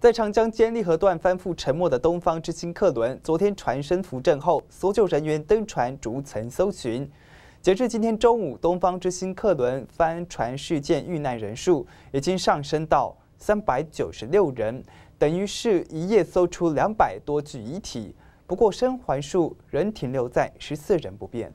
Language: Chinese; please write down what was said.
在长江监利河段翻覆沉没的东方之星客轮，昨天船身扶正后，搜救人员登船逐层搜寻。截至今天中午，东方之星客轮翻船事件遇难人数已经上升到三百九十六人，等于是一夜搜出两百多具遗体。不过，生还数仍停留在十四人不变。